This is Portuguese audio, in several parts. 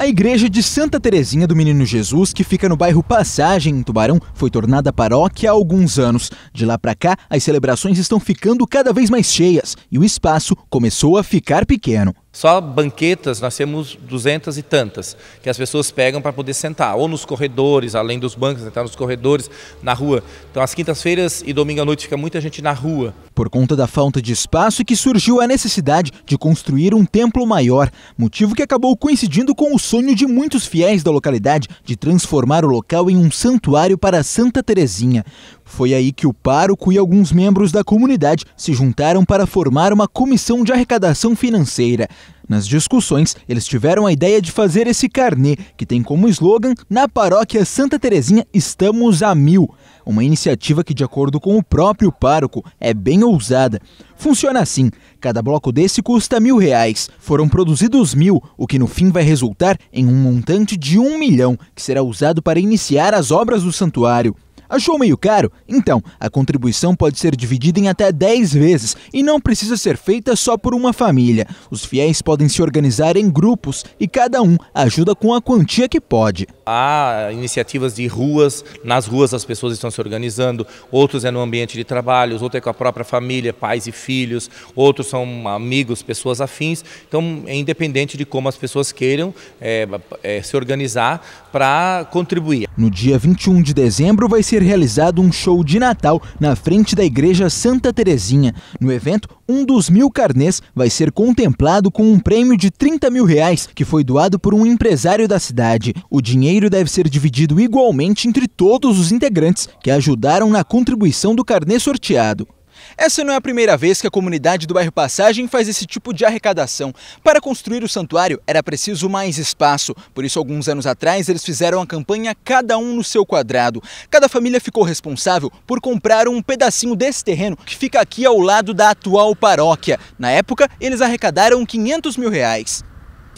A igreja de Santa Terezinha do Menino Jesus, que fica no bairro Passagem, em Tubarão, foi tornada paróquia há alguns anos. De lá para cá, as celebrações estão ficando cada vez mais cheias e o espaço começou a ficar pequeno. Só banquetas nós temos duzentas e tantas, que as pessoas pegam para poder sentar, ou nos corredores, além dos bancos, sentar nos corredores, na rua. Então, às quintas-feiras e domingo à noite fica muita gente na rua. Por conta da falta de espaço que surgiu a necessidade de construir um templo maior, motivo que acabou coincidindo com o sonho de muitos fiéis da localidade de transformar o local em um santuário para Santa Terezinha. Foi aí que o pároco e alguns membros da comunidade se juntaram para formar uma comissão de arrecadação financeira. Nas discussões, eles tiveram a ideia de fazer esse carnê, que tem como slogan Na paróquia Santa Terezinha estamos a mil. Uma iniciativa que, de acordo com o próprio pároco, é bem ousada. Funciona assim: cada bloco desse custa mil reais. Foram produzidos mil, o que no fim vai resultar em um montante de um milhão, que será usado para iniciar as obras do santuário. Achou meio caro? Então, a contribuição pode ser dividida em até 10 vezes e não precisa ser feita só por uma família. Os fiéis podem se organizar em grupos e cada um ajuda com a quantia que pode. Há iniciativas de ruas, nas ruas as pessoas estão se organizando, outros é no ambiente de trabalho, outros é com a própria família, pais e filhos, outros são amigos, pessoas afins. Então, é independente de como as pessoas queiram é, é, se organizar para contribuir. No dia 21 de dezembro vai ser ser realizado um show de Natal na frente da Igreja Santa Terezinha. No evento, um dos mil carnês vai ser contemplado com um prêmio de 30 mil reais que foi doado por um empresário da cidade. O dinheiro deve ser dividido igualmente entre todos os integrantes que ajudaram na contribuição do carnê sorteado. Essa não é a primeira vez que a comunidade do bairro Passagem faz esse tipo de arrecadação. Para construir o santuário era preciso mais espaço, por isso alguns anos atrás eles fizeram a campanha Cada um no seu quadrado. Cada família ficou responsável por comprar um pedacinho desse terreno que fica aqui ao lado da atual paróquia. Na época, eles arrecadaram 500 mil reais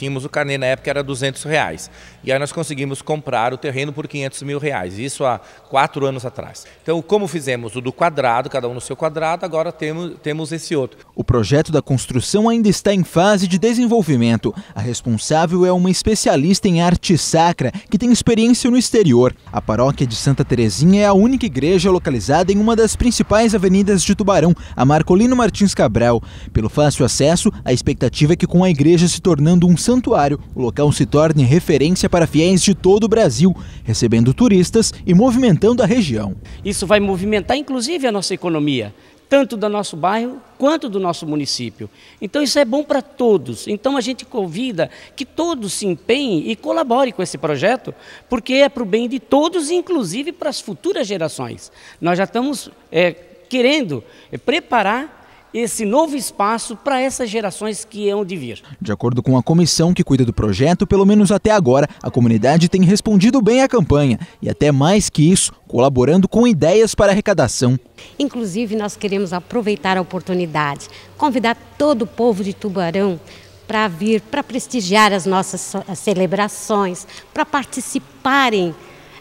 tínhamos o carnê na época era 200 reais. E aí nós conseguimos comprar o terreno por 500 mil reais, isso há quatro anos atrás. Então, como fizemos o do quadrado, cada um no seu quadrado, agora temos, temos esse outro. O projeto da construção ainda está em fase de desenvolvimento. A responsável é uma especialista em arte sacra que tem experiência no exterior. A paróquia de Santa Terezinha é a única igreja localizada em uma das principais avenidas de Tubarão, a Marcolino Martins Cabral. Pelo fácil acesso, a expectativa é que com a igreja se tornando um santo santuário, o local se torne referência para fiéis de todo o Brasil, recebendo turistas e movimentando a região. Isso vai movimentar inclusive a nossa economia, tanto do nosso bairro quanto do nosso município. Então isso é bom para todos. Então a gente convida que todos se empenhem e colaborem com esse projeto, porque é para o bem de todos, inclusive para as futuras gerações. Nós já estamos é, querendo eh, preparar esse novo espaço para essas gerações que hão é de vir. De acordo com a comissão que cuida do projeto, pelo menos até agora, a comunidade tem respondido bem à campanha e até mais que isso, colaborando com ideias para arrecadação. Inclusive, nós queremos aproveitar a oportunidade, convidar todo o povo de Tubarão para vir, para prestigiar as nossas celebrações, para participarem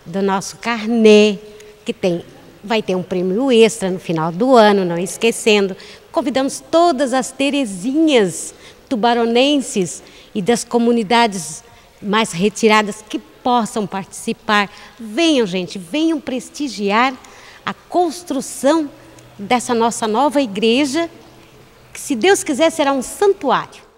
do nosso carnê, que tem vai ter um prêmio extra no final do ano, não esquecendo, Convidamos todas as terezinhas tubaronenses e das comunidades mais retiradas que possam participar. Venham, gente, venham prestigiar a construção dessa nossa nova igreja, que, se Deus quiser, será um santuário.